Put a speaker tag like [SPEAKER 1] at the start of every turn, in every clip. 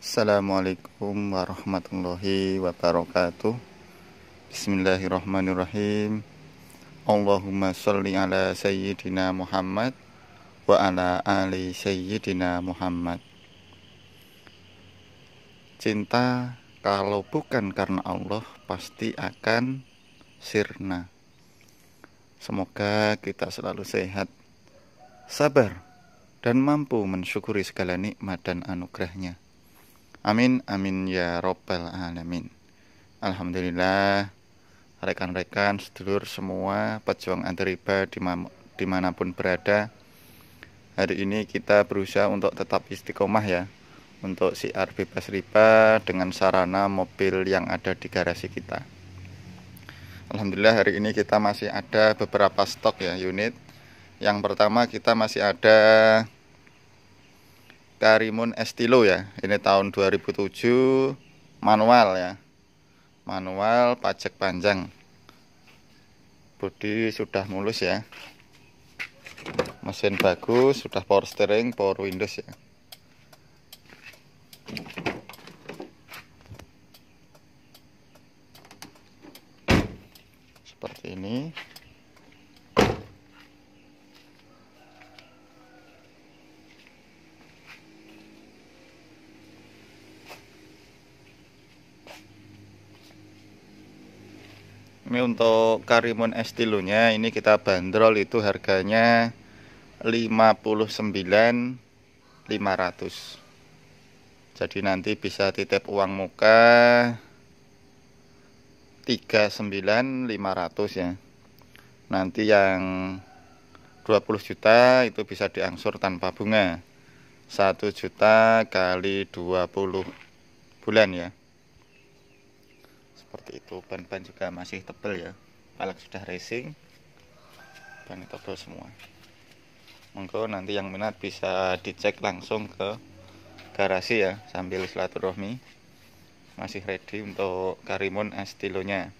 [SPEAKER 1] Assalamualaikum warahmatullahi wabarakatuh Bismillahirrahmanirrahim Allahumma salli ala sayyidina Muhammad Wa ala ali sayyidina Muhammad Cinta kalau bukan karena Allah pasti akan sirna Semoga kita selalu sehat Sabar dan mampu mensyukuri segala nikmat dan anugerahnya nya Amin, amin ya robbal alamin. Alhamdulillah, rekan-rekan, sedulur semua, pejuang anti riba dimanapun berada, hari ini kita berusaha untuk tetap istiqomah ya, untuk siar bebas riba dengan sarana mobil yang ada di garasi kita. Alhamdulillah hari ini kita masih ada beberapa stok ya unit. Yang pertama kita masih ada Karimun Estilo ya. Ini tahun 2007 manual ya. Manual pajak panjang. Bodi sudah mulus ya. Mesin bagus, sudah power steering, power windows ya. Seperti ini. ini untuk karimun Estilonya ini kita bandrol itu harganya 59.500 jadi nanti bisa titip uang muka 39.500 ya nanti yang 20 juta itu bisa diangsur tanpa bunga 1 juta kali 20 bulan ya seperti itu ban-ban juga masih tebal ya kalau sudah racing ban tebal semua monggo nanti yang minat bisa dicek langsung ke garasi ya sambil silaturahmi masih ready untuk Karimun Estilonya.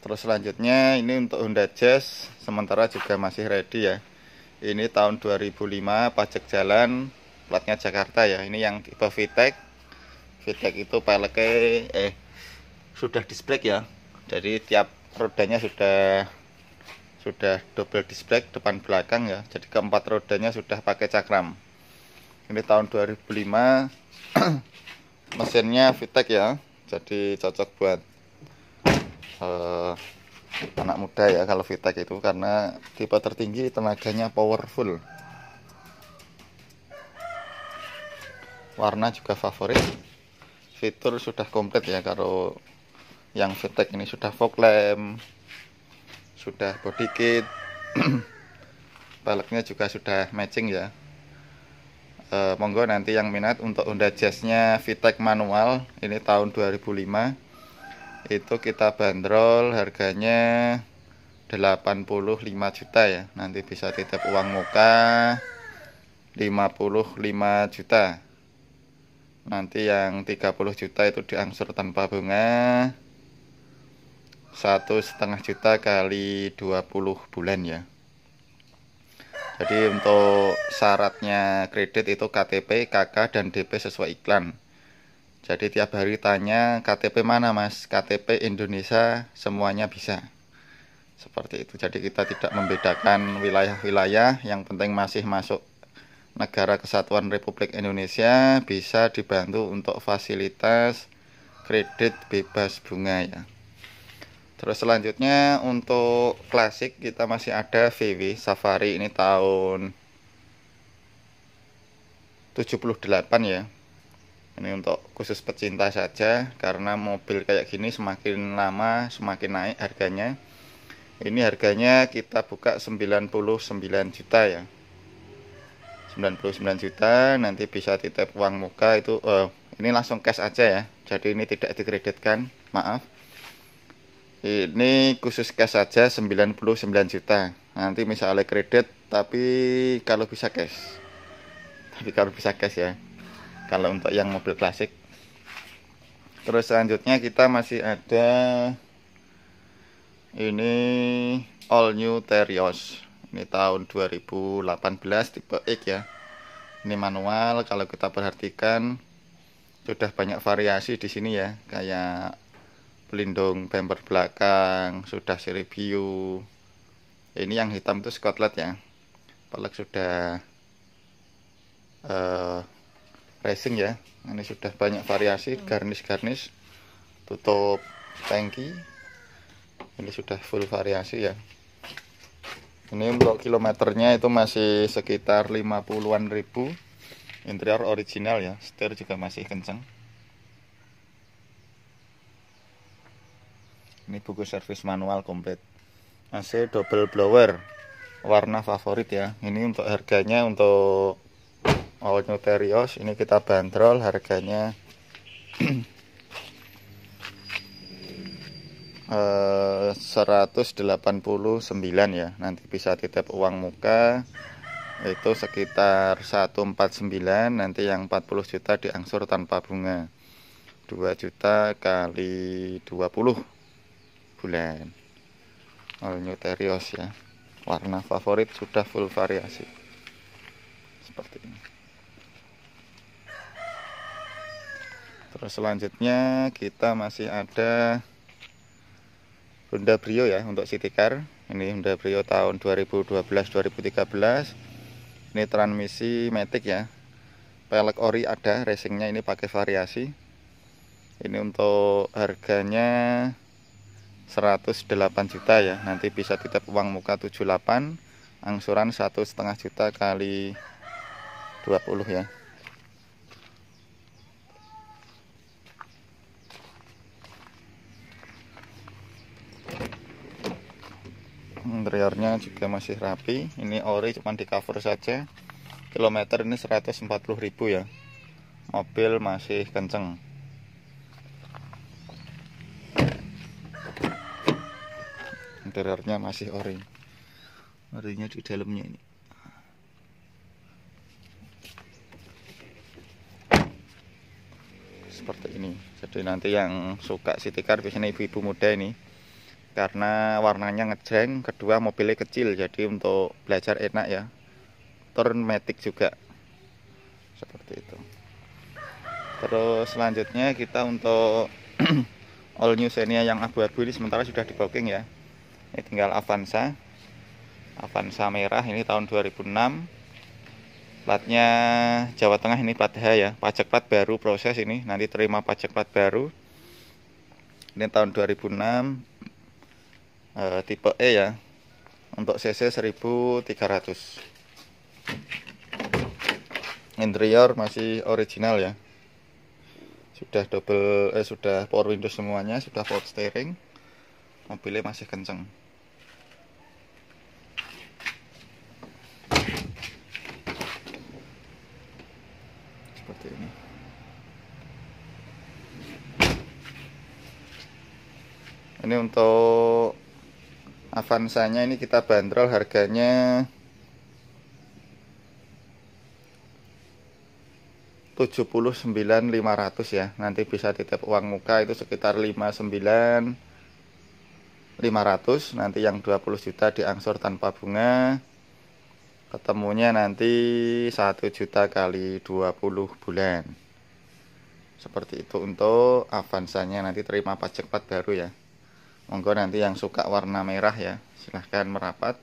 [SPEAKER 1] terus selanjutnya ini untuk Honda Jazz sementara juga masih ready ya ini tahun 2005 pajak jalan platnya Jakarta ya ini yang tipe VTEC feedback itu peleknya eh sudah display ya jadi tiap rodanya sudah sudah double display depan belakang ya jadi keempat rodanya sudah pakai cakram ini tahun 2005 mesinnya Vtec ya jadi cocok buat uh, anak muda ya kalau Vtec itu karena tipe tertinggi tenaganya powerful warna juga favorit fitur sudah komplit ya kalau yang VTEC ini sudah fog lamp sudah body kit baleknya juga sudah matching ya e, monggo nanti yang minat untuk Honda Jazznya VTEC manual ini tahun 2005 itu kita bandrol harganya 85 juta ya nanti bisa titip uang muka 55 juta nanti yang 30 juta itu diangsur tanpa bunga satu setengah juta kali 20 bulan ya jadi untuk syaratnya kredit itu KTP, KK, dan DP sesuai iklan jadi tiap hari tanya KTP mana mas KTP Indonesia semuanya bisa seperti itu jadi kita tidak membedakan wilayah-wilayah yang penting masih masuk Negara Kesatuan Republik Indonesia bisa dibantu untuk fasilitas kredit bebas bunga ya. Terus selanjutnya untuk klasik kita masih ada VW Safari ini tahun 78 ya. Ini untuk khusus pecinta saja karena mobil kayak gini semakin lama semakin naik harganya. Ini harganya kita buka 99 juta ya. 99 juta nanti bisa titip uang muka itu uh, ini langsung cash aja ya jadi ini tidak dikreditkan maaf ini khusus cash saja 99 juta nanti misalnya kredit tapi kalau bisa cash tapi kalau bisa cash ya kalau untuk yang mobil klasik terus selanjutnya kita masih ada ini all new Terios ini tahun 2018 tipe X ya ini manual kalau kita perhatikan sudah banyak variasi di sini ya kayak pelindung bumper belakang sudah seri view ini yang hitam itu skotlet ya pelek sudah uh, racing ya ini sudah banyak variasi garnish-garnish tutup tangki ini sudah full variasi ya ini untuk kilometernya itu masih sekitar 50-an ribu interior original ya setir juga masih kenceng ini buku servis manual komplit AC double blower warna favorit ya ini untuk harganya untuk all new Terios ini kita bandrol harganya eh, 189 ya nanti bisa titip uang muka itu sekitar 149 nanti yang 40 juta diangsur tanpa bunga 2 juta kali 20 bulan all new terios ya warna favorit sudah full variasi seperti ini terus selanjutnya kita masih ada Honda Brio ya untuk city car ini Honda Brio tahun 2012-2013 ini transmisi matic ya pelek ori ada racingnya ini pakai variasi ini untuk harganya 108 juta ya nanti bisa titip uang muka 78 angsuran satu setengah juta kali 20 ya datarnya juga masih rapi ini ori cuma di cover saja kilometer ini 140.000 ya mobil masih kenceng interiornya masih ori orinya di dalamnya ini seperti ini jadi nanti yang suka city car biasanya ibu-ibu muda ini karena warnanya ngejeng, kedua mobilnya kecil jadi untuk belajar enak ya turn matic juga seperti itu terus selanjutnya kita untuk all new Xenia yang abu-abu ini sementara sudah di booking ya ini tinggal Avanza Avanza merah ini tahun 2006 platnya Jawa Tengah ini plat H ya pajak plat baru proses ini nanti terima pajak plat baru ini tahun 2006 uh, tipe E ya untuk cc 1300 interior masih original ya sudah double eh sudah power window semuanya sudah power steering mobilnya masih kenceng seperti ini ini untuk Avanzanya ini kita bandrol harganya 79.500 ya. Nanti bisa titip uang muka itu sekitar 59.500. nanti yang 20 juta diangsur tanpa bunga ketemunya nanti 1 juta kali 20 bulan seperti itu untuk avansanya nanti terima pajak plat baru ya monggo nanti yang suka warna merah ya silahkan merapat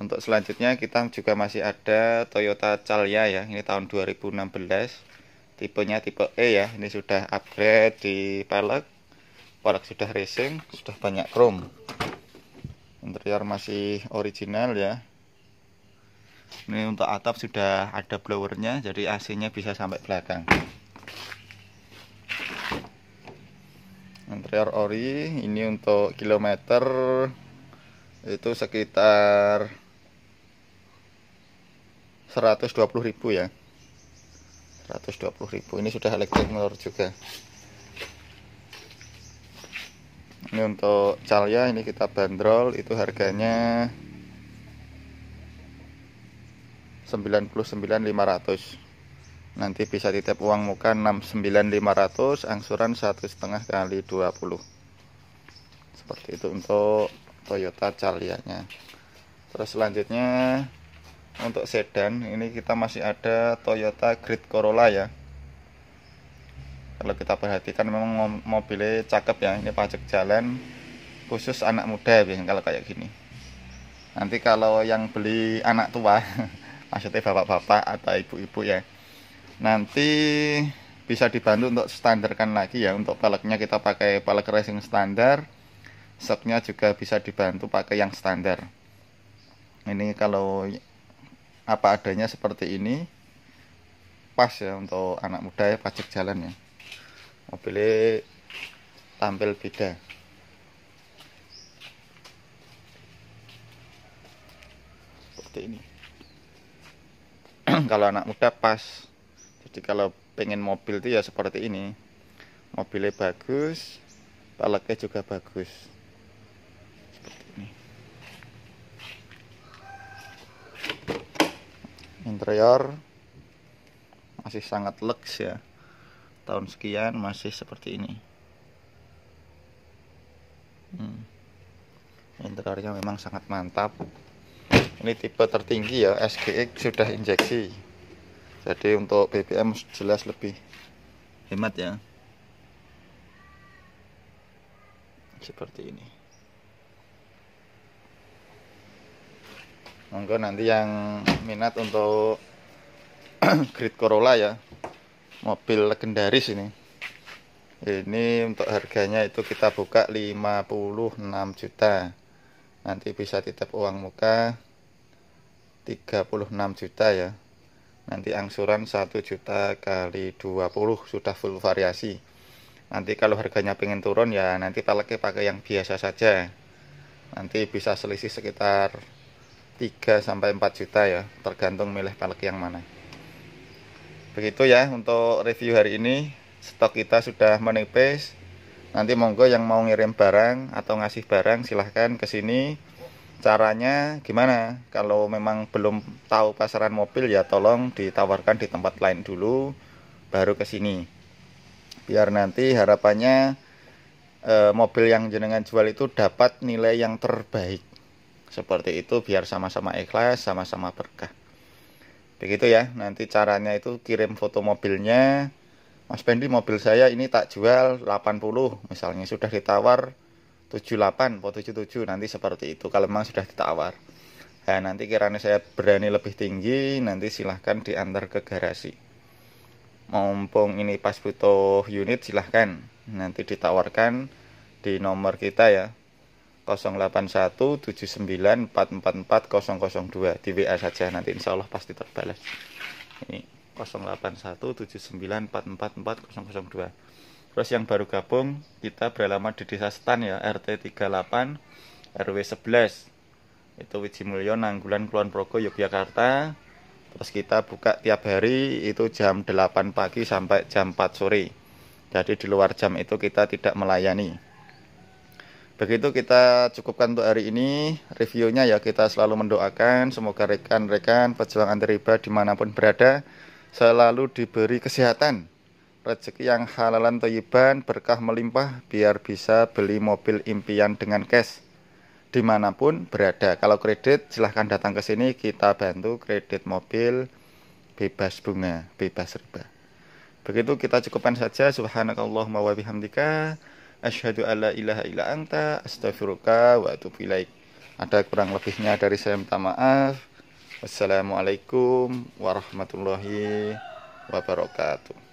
[SPEAKER 1] untuk selanjutnya kita juga masih ada Toyota Calya ya ini tahun 2016 tipenya tipe E ya ini sudah upgrade di pelek pelek sudah racing sudah banyak chrome interior masih original ya ini untuk atap sudah ada blowernya jadi AC nya bisa sampai belakang interior ori ini untuk kilometer itu sekitar 120.000 ya 120.000 ini sudah elektrik motor juga ini untuk calya ini kita bandrol itu harganya 99.500 nanti bisa titip uang muka 69500 angsuran satu setengah kali 20 seperti itu untuk Toyota Calianya terus selanjutnya untuk sedan ini kita masih ada Toyota Grid Corolla ya kalau kita perhatikan memang mobilnya cakep ya ini pajak jalan khusus anak muda ya kalau kayak gini nanti kalau yang beli anak tua maksudnya bapak-bapak atau ibu-ibu ya nanti bisa dibantu untuk standarkan lagi ya untuk peleknya kita pakai pelek racing standar shocknya juga bisa dibantu pakai yang standar ini kalau apa adanya seperti ini pas ya untuk anak muda ya pajak jalan ya mobilnya tampil beda seperti ini kalau anak muda pas jadi kalau pengen mobil itu ya seperti ini mobilnya bagus peleknya juga bagus ini interior masih sangat lux ya tahun sekian masih seperti ini hmm. interiornya memang sangat mantap ini tipe tertinggi ya SGX sudah injeksi jadi untuk BBM jelas lebih hemat ya seperti ini monggo nanti yang minat untuk grid Corolla ya mobil legendaris ini ini untuk harganya itu kita buka 56 juta nanti bisa titip uang muka 36 juta ya nanti angsuran 1 juta kali 20 sudah full variasi nanti kalau harganya pengen turun ya nanti peleknya pakai yang biasa saja nanti bisa selisih sekitar 3 sampai 4 juta ya tergantung milih pelek yang mana begitu ya untuk review hari ini stok kita sudah menipis nanti monggo yang mau ngirim barang atau ngasih barang silahkan ke sini caranya gimana kalau memang belum tahu pasaran mobil ya tolong ditawarkan di tempat lain dulu baru ke sini biar nanti harapannya e, mobil yang jenengan jual itu dapat nilai yang terbaik seperti itu biar sama-sama ikhlas sama-sama berkah begitu ya nanti caranya itu kirim foto mobilnya Mas Bendy mobil saya ini tak jual 80 misalnya sudah ditawar 78 po 77 nanti seperti itu kalau memang sudah ditawar nah, nanti kiranya saya berani lebih tinggi nanti silahkan diantar ke garasi mumpung ini pas butuh unit silahkan nanti ditawarkan di nomor kita ya 081794440002 di WA saja nanti insya Allah pasti terbalas ini 081794440002 Terus yang baru gabung kita beralamat di Desa Setan ya RT 38 RW 11 itu Wiji Mulyo Nanggulan Kulon Progo Yogyakarta terus kita buka tiap hari itu jam 8 pagi sampai jam 4 sore jadi di luar jam itu kita tidak melayani begitu kita cukupkan untuk hari ini reviewnya ya kita selalu mendoakan semoga rekan-rekan pejuang antariba dimanapun berada selalu diberi kesehatan rezeki yang halalan toyiban berkah melimpah biar bisa beli mobil impian dengan cash dimanapun berada kalau kredit silahkan datang ke sini kita bantu kredit mobil bebas bunga bebas riba begitu kita cukupkan saja subhanakallahumma wa bihamdika asyhadu alla ilaha illa anta astaghfiruka wa atubu ilaik ada kurang lebihnya dari saya minta maaf Wassalamualaikum warahmatullahi wabarakatuh.